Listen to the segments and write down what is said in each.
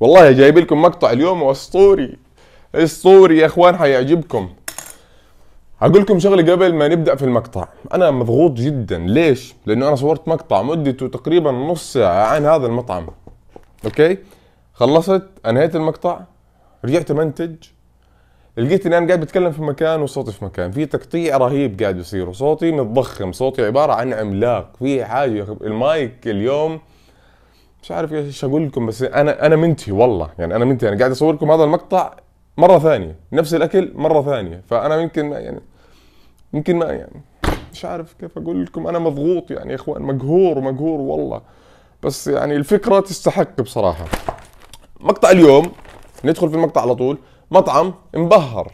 والله جايب لكم مقطع اليوم اسطوري اسطوري يا اخوان حيعجبكم اقول لكم شغله قبل ما نبدا في المقطع انا مضغوط جدا ليش لانه انا صورت مقطع مدته تقريبا نص ساعه عن هذا المطعم اوكي خلصت انهيت المقطع رجعت منتج لقيت اني انا قاعد بتكلم في مكان وصوتي في مكان في تقطيع رهيب قاعد يصير وصوتي متضخم صوتي عباره عن عملاق في حاجه المايك اليوم مش عارف ايش اقول لكم بس انا انا منتهي والله يعني انا منتهي انا يعني قاعد اصور لكم هذا المقطع مره ثانيه نفس الاكل مره ثانيه فانا يمكن ما يعني يمكن ما يعني مش عارف كيف اقول لكم انا مضغوط يعني يا اخوان مقهور مقهور والله بس يعني الفكره تستحق بصراحه مقطع اليوم ندخل في المقطع على طول مطعم مبهر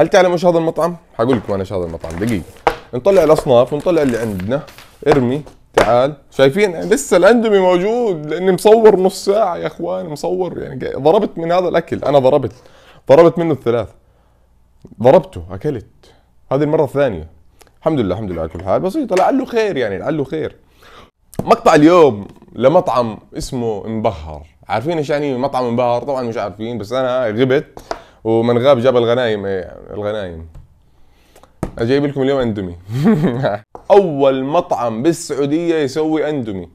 هل تعلم ايش هذا المطعم؟ حقول لكم انا ايش هذا المطعم دقيقه نطلع الاصناف ونطلع اللي عندنا ارمي تعال شايفين لسه الاندومي موجود لاني مصور نص ساعه يا اخوان مصور يعني ضربت من هذا الاكل انا ضربت ضربت منه الثلاث ضربته اكلت هذه المره الثانيه الحمد لله الحمد لله على كل حال بسيطه لعله خير يعني لعله خير مقطع اليوم لمطعم اسمه مبهر عارفين ايش يعني مطعم مبهر طبعا مش عارفين بس انا غبت ومن غاب جاب الغنايم ايه الغنايم جايب لكم اليوم اندومي اول مطعم بالسعوديه يسوي اندومي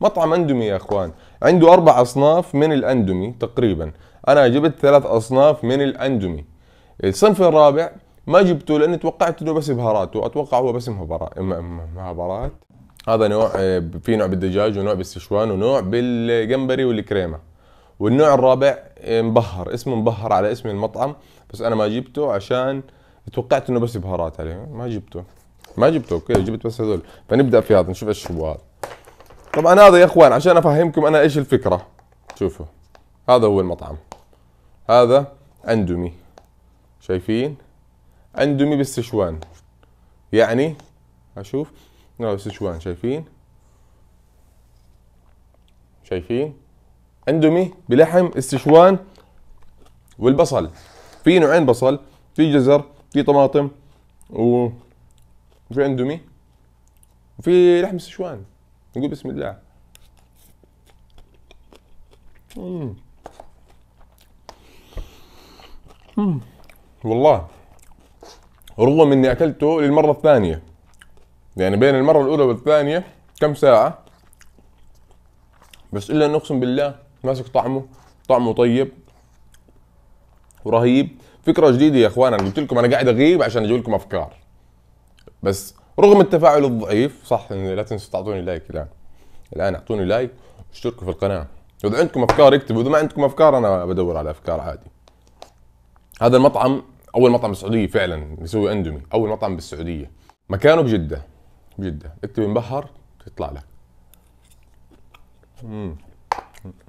مطعم اندومي يا اخوان عنده اربع اصناف من الاندومي تقريبا انا جبت ثلاث اصناف من الاندومي الصنف الرابع ما جبته لاني توقعت انه بس بهارات واتوقع هو بس مهبرات هذا نوع إيه، في نوع بالدجاج ونوع بالسشوان ونوع بالجمبري والكريمه والنوع الرابع إيه، مبهر اسمه مبهر على اسم المطعم بس انا ما جبته عشان توقعت انه بس بهارات عليه ما جبته ما جبته اوكي جبت بس هذول فنبدا في هذا نشوف ايش هو هذا طبعا هذا يا اخوان عشان افهمكم انا ايش الفكره شوفوا هذا هو المطعم هذا اندومي شايفين اندومي بالسشوان يعني اشوف لا سشوان شايفين شايفين اندومي بلحم استشوان والبصل في نوعين بصل في جزر في طماطم و وفي اندومي وفي لحم استشوان نقول بسم الله مم. مم. والله رغم اني اكلته للمره الثانيه يعني بين المره الاولى والثانيه كم ساعه بس الا ان اقسم بالله ماسك طعمه طعمه طيب ورهيب فكره جديده يا اخوان انا قلت لكم انا قاعد اغيب عشان اجيب لكم افكار بس رغم التفاعل الضعيف صح لا تنسوا تعطوني لايك الان الان اعطوني لايك واشتركوا في القناه واذا عندكم افكار اكتبوا اذا ما عندكم افكار انا بدور على افكار عادي هذا المطعم اول مطعم بالسعوديه فعلا يسوي اندومي اول مطعم بالسعوديه مكانه بجده بجده اكتب مبهر تطلع لك مم.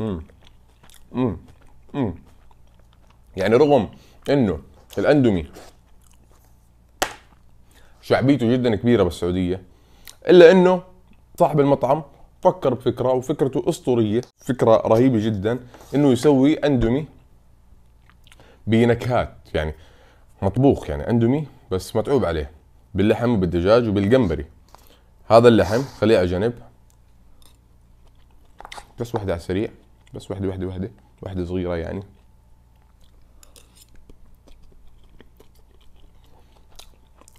امم امم يعني رغم انه الاندومي شعبيته جدا كبيره بالسعوديه الا انه صاحب المطعم فكر بفكره وفكرته اسطوريه فكره رهيبه جدا انه يسوي اندومي بنكهات يعني مطبوخ يعني اندومي بس متعوب عليه باللحم وبالدجاج وبالجمبري هذا اللحم خليه على جنب بس واحدة على السريع بس واحدة واحدة واحدة واحدة صغيرة يعني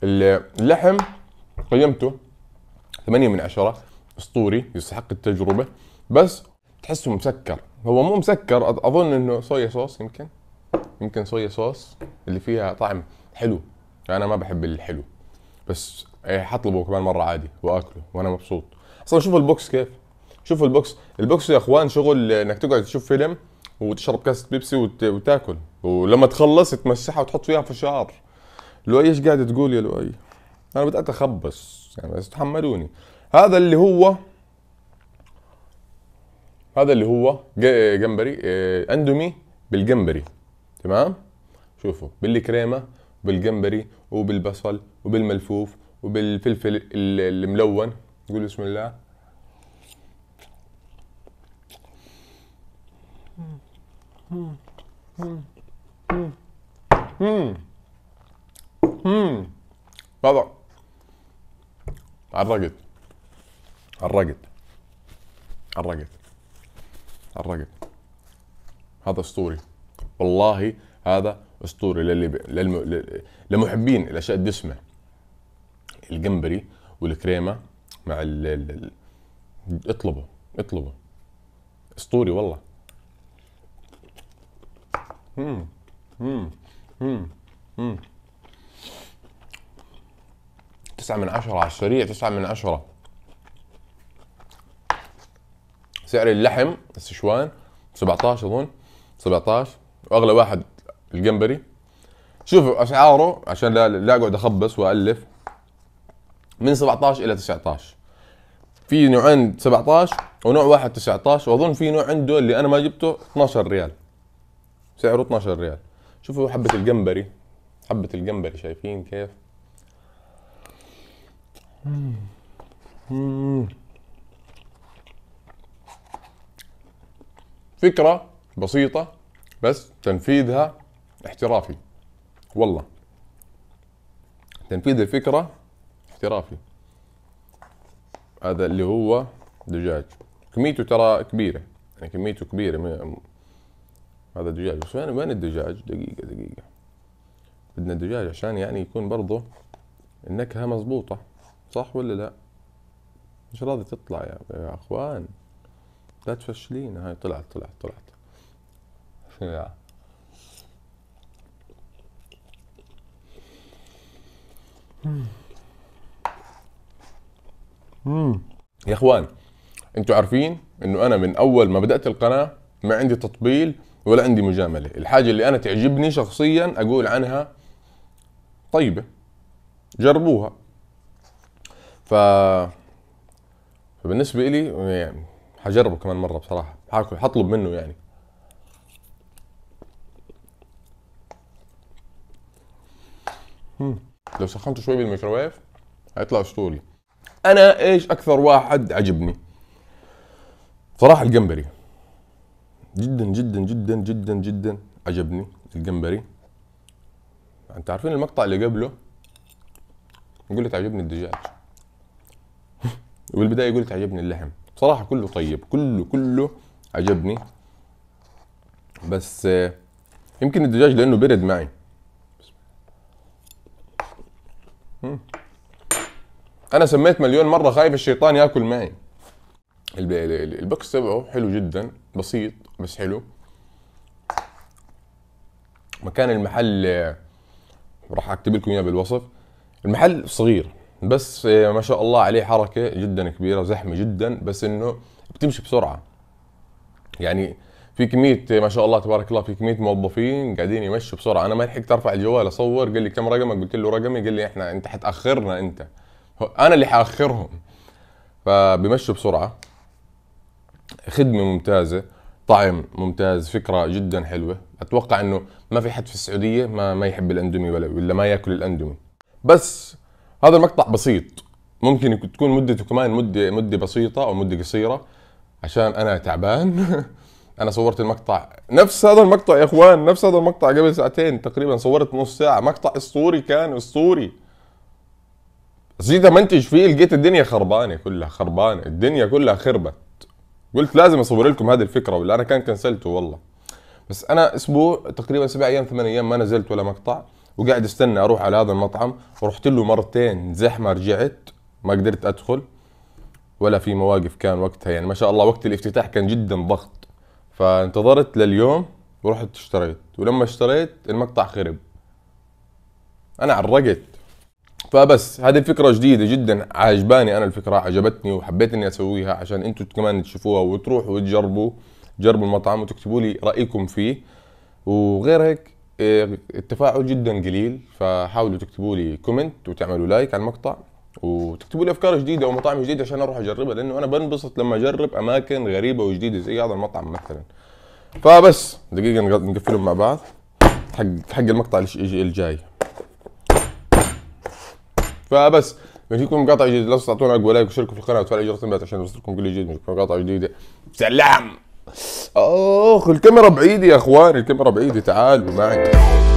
اللحم قيمته 8 من 10 اسطوري يستحق التجربة بس تحسه مسكر هو مو مسكر اظن انه صويا صوص يمكن يمكن صويا صوص اللي فيها طعم حلو انا ما بحب الحلو بس إيه، حطلبه كمان مرة عادي واكله وانا مبسوط اصلا شوف البوكس كيف شوفوا البوكس البوكس يا اخوان شغل انك تقعد تشوف فيلم وتشرب كاسه بيبسي وت... وتاكل ولما تخلص تمسحها وتحط فيها فشار لؤي ايش قاعد تقول يا لؤي انا بدات اخبص يعني بس تحملوني هذا اللي هو هذا اللي هو جمبري آه، اندومي بالجمبري تمام شوفوا بالكريمه بالجمبري وبالبصل وبالملفوف وبالفلفل الملون قول بسم الله امم طبعا عرقت عرقت عرقت عرقت هذا اسطوري والله هذا اسطوري للي ب... للم... لمحبين الاشياء الدسمه الجمبري والكريمه مع ال... اطلبوا اطلبوا اسطوري والله Hmm. Hmm. Hmm. تسعة من عشرة على السريع تسعة من عشرة سعر اللحم السشوان 17 اظن 17 واغلى واحد الجمبري شوفوا اسعاره عشان لا لا اقعد اخبص والف من 17 الى 19 في نوعين 17 ونوع واحد 19 واظن في نوع عنده اللي انا ما جبته 12 ريال سعره 12 ريال شوفوا حبة الجمبري حبة الجمبري شايفين كيف فكرة بسيطة بس تنفيذها احترافي والله تنفيذ الفكرة احترافي هذا اللي هو دجاج كميته ترى كبيرة يعني كميته كبيرة هذا دجاج بس وين وين الدجاج دقيقة دقيقة بدنا دجاج عشان يعني يكون برضه النكهة مظبوطة صح ولا لا مش راضي تطلع يا, يا اخوان لا تفشلين هاي طلعت طلعت طلعت يا اخوان انتوا عارفين انه انا من اول ما بدات القناه ما عندي تطبيل ولا عندي مجامله الحاجه اللي انا تعجبني شخصيا اقول عنها طيبه جربوها ف فبالنسبه لي يعني حجربه كمان مره بصراحه حطلب منه يعني لو سخنته شوي بالميكروويف هيطلع اسطوري انا ايش اكثر واحد عجبني صراحه الجمبري جدا جدا جدا جدا جدا عجبني الجمبري انت عارفين المقطع اللي قبله قلت عجبني الدجاج وبالبدايه قلت عجبني اللحم بصراحه كله طيب كله كله عجبني بس آه، يمكن الدجاج لانه برد معي انا سميت مليون مره خايف الشيطان ياكل معي البوكس تبعه حلو جدا بسيط بس حلو مكان المحل راح اكتب لكم اياه بالوصف المحل صغير بس آه، ما شاء الله عليه حركه جدا كبيره زحمه جدا بس انه بتمشي بسرعه يعني في كميه آه، ما شاء الله تبارك الله في كميه موظفين قاعدين يمشوا بسرعه انا ما لحقت ارفع الجوال اصور قال لي كم رقمك قلت له رقمي قال لي احنا انت حتاخرنا انت انا اللي حاخرهم فبمشوا بسرعه خدمه ممتازه طعم ممتاز فكره جدا حلوه اتوقع انه ما في حد في السعوديه ما ما يحب الاندومي ولا ولا ما ياكل الاندومي بس هذا المقطع بسيط ممكن تكون مدته كمان مده مده بسيطه او مده قصيره عشان انا تعبان انا صورت المقطع نفس هذا المقطع يا اخوان نفس هذا المقطع قبل ساعتين تقريبا صورت نص ساعه مقطع اسطوري كان اسطوري زيد امنتج فيه لقيت الدنيا خربانه كلها خربانه الدنيا كلها خربت قلت لازم اصور لكم هذه الفكره ولا انا كان كنسلته والله بس انا اسبوع تقريبا سبع ايام ثمان ايام ما نزلت ولا مقطع وقاعد استنى اروح على هذا المطعم ورحت له مرتين زحمه رجعت ما قدرت ادخل ولا في مواقف كان وقتها يعني ما شاء الله وقت الافتتاح كان جدا ضغط فانتظرت لليوم ورحت اشتريت ولما اشتريت المقطع خرب انا عرقت فبس هذه فكره جديده جدا عجباني انا الفكره عجبتني وحبيت اني اسويها عشان انتم كمان تشوفوها وتروحوا وتجربوا جربوا المطعم وتكتبوا لي رايكم فيه وغير هيك إيه، التفاعل جدا قليل فحاولوا تكتبوا لي كومنت وتعملوا لايك على المقطع وتكتبوا لي افكار جديده ومطاعم جديده عشان اروح اجربها لانه انا بنبسط لما اجرب اماكن غريبه وجديده زي هذا المطعم مثلا فبس دقيقه نقفلهم مع بعض حق حق المقطع الجاي فبس بنجيكم مقاطع جديده لا تنسوا تعطونا اقوى لايك وشاركوا في القناه وتفعلوا جرس التنبيهات عشان يوصلكم كل جديد بنجيكم مقاطع جديده سلام اخ الكاميرا بعيدة يا اخوان الكاميرا بعيدة تعالوا معي